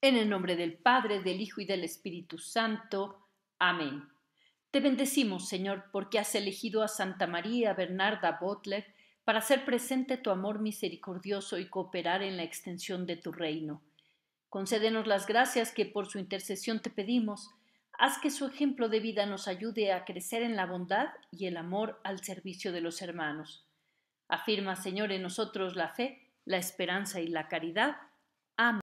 En el nombre del Padre, del Hijo y del Espíritu Santo. Amén. Te bendecimos, Señor, porque has elegido a Santa María Bernarda Butler para hacer presente tu amor misericordioso y cooperar en la extensión de tu reino. Concédenos las gracias que por su intercesión te pedimos. Haz que su ejemplo de vida nos ayude a crecer en la bondad y el amor al servicio de los hermanos. Afirma, Señor, en nosotros la fe, la esperanza y la caridad